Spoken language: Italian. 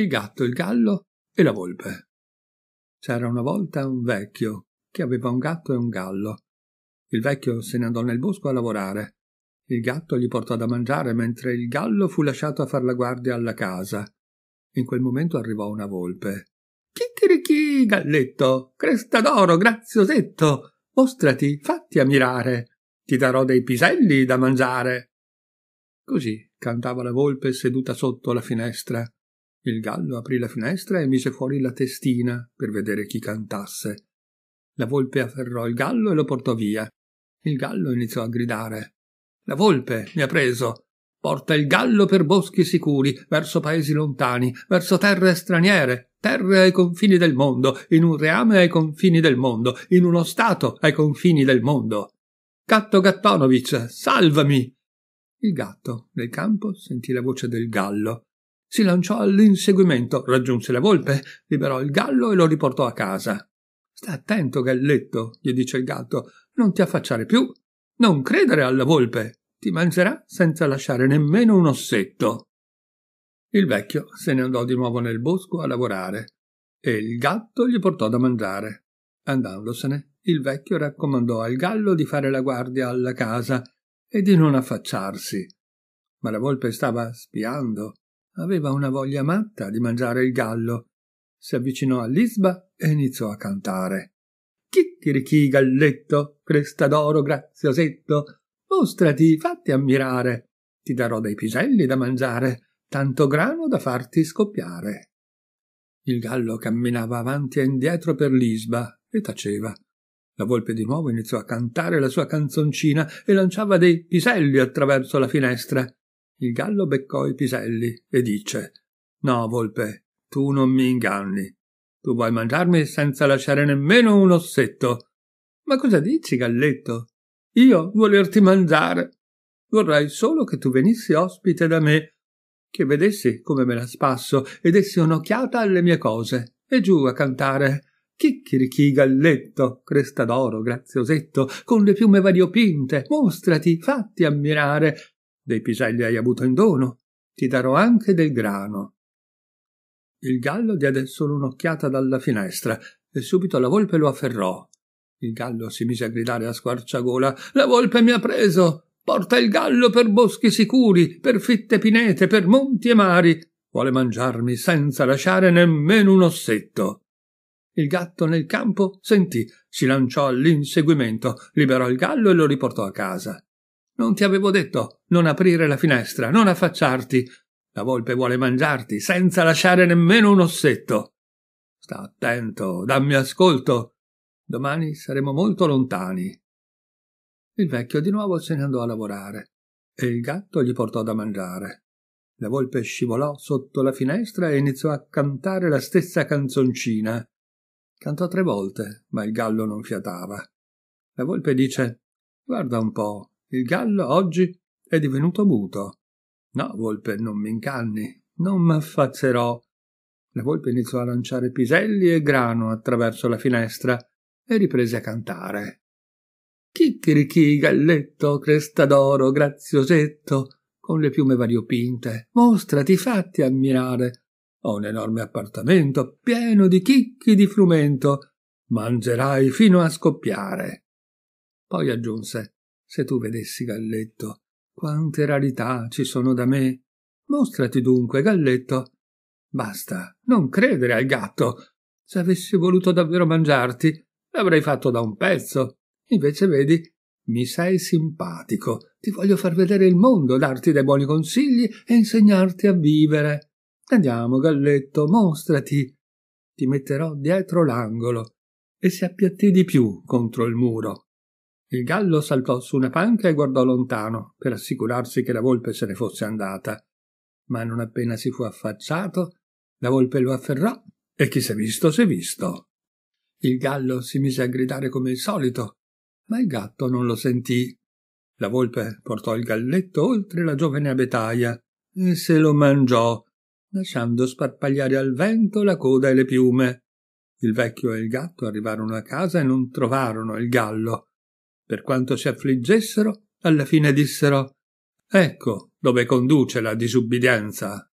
il gatto, il gallo e la volpe. C'era una volta un vecchio che aveva un gatto e un gallo. Il vecchio se ne andò nel bosco a lavorare. Il gatto gli portò da mangiare mentre il gallo fu lasciato a far la guardia alla casa. In quel momento arrivò una volpe. Chicchirichì, galletto, cresta d'oro, graziosetto, mostrati, fatti ammirare. Ti darò dei piselli da mangiare. Così cantava la volpe seduta sotto la finestra. Il gallo aprì la finestra e mise fuori la testina per vedere chi cantasse. La volpe afferrò il gallo e lo portò via. Il gallo iniziò a gridare. La volpe mi ha preso. Porta il gallo per boschi sicuri, verso paesi lontani, verso terre straniere, terre ai confini del mondo, in un reame ai confini del mondo, in uno stato ai confini del mondo. Gatto Gattonovic, salvami! Il gatto, nel campo, sentì la voce del gallo si lanciò all'inseguimento, raggiunse la volpe, liberò il gallo e lo riportò a casa. Sta attento, galletto, gli dice il gatto, non ti affacciare più. Non credere alla volpe, ti mangerà senza lasciare nemmeno un ossetto. Il vecchio se ne andò di nuovo nel bosco a lavorare e il gatto gli portò da mangiare. Andandosene, il vecchio raccomandò al gallo di fare la guardia alla casa e di non affacciarsi. Ma la volpe stava spiando Aveva una voglia matta di mangiare il gallo. Si avvicinò all'isba e iniziò a cantare. Chicchirichì galletto, cresta d'oro graziosetto, mostrati, fatti ammirare. Ti darò dei piselli da mangiare, tanto grano da farti scoppiare. Il gallo camminava avanti e indietro per l'isba e taceva. La volpe di nuovo iniziò a cantare la sua canzoncina e lanciava dei piselli attraverso la finestra. Il gallo beccò i piselli e dice No, volpe, tu non mi inganni. Tu vuoi mangiarmi senza lasciare nemmeno un ossetto. Ma cosa dici, galletto? Io volerti mangiare. Vorrei solo che tu venissi ospite da me, che vedessi come me la spasso e dessi un'occhiata alle mie cose, e giù a cantare Chicchirichi galletto, cresta d'oro, graziosetto, con le piume variopinte, mostrati, fatti ammirare, dei piselli hai avuto in dono, ti darò anche del grano. Il gallo diede solo un'occhiata dalla finestra e subito la volpe lo afferrò. Il gallo si mise a gridare a squarciagola La volpe mi ha preso! Porta il gallo per boschi sicuri, per fitte pinete, per monti e mari. Vuole mangiarmi senza lasciare nemmeno un ossetto. Il gatto nel campo sentì, si lanciò all'inseguimento, liberò il gallo e lo riportò a casa. Non ti avevo detto non aprire la finestra, non affacciarti. La volpe vuole mangiarti senza lasciare nemmeno un ossetto. Sta attento, dammi ascolto. Domani saremo molto lontani. Il vecchio di nuovo se ne andò a lavorare e il gatto gli portò da mangiare. La volpe scivolò sotto la finestra e iniziò a cantare la stessa canzoncina. Cantò tre volte, ma il gallo non fiatava. La volpe dice Guarda un po', il gallo oggi è divenuto muto. No, volpe, non mi incanni, non m'affazzerò. La volpe iniziò a lanciare piselli e grano attraverso la finestra e riprese a cantare. Chicchirichì, galletto, cresta d'oro, graziosetto, con le piume variopinte, mostrati fatti ammirare. Ho un enorme appartamento pieno di chicchi di frumento, mangerai fino a scoppiare. Poi aggiunse se tu vedessi, Galletto, quante rarità ci sono da me. Mostrati dunque, Galletto. Basta, non credere al gatto. Se avessi voluto davvero mangiarti, l'avrei fatto da un pezzo. Invece, vedi, mi sei simpatico. Ti voglio far vedere il mondo, darti dei buoni consigli e insegnarti a vivere. Andiamo, Galletto, mostrati. Ti metterò dietro l'angolo. E si appiattì di più contro il muro. Il gallo saltò su una panca e guardò lontano, per assicurarsi che la volpe se ne fosse andata. Ma non appena si fu affacciato, la volpe lo afferrò e chi si è visto si è visto. Il gallo si mise a gridare come il solito, ma il gatto non lo sentì. La volpe portò il galletto oltre la giovane abetaia e se lo mangiò, lasciando sparpagliare al vento la coda e le piume. Il vecchio e il gatto arrivarono a casa e non trovarono il gallo per quanto si affliggessero, alla fine dissero Ecco dove conduce la disubbidienza.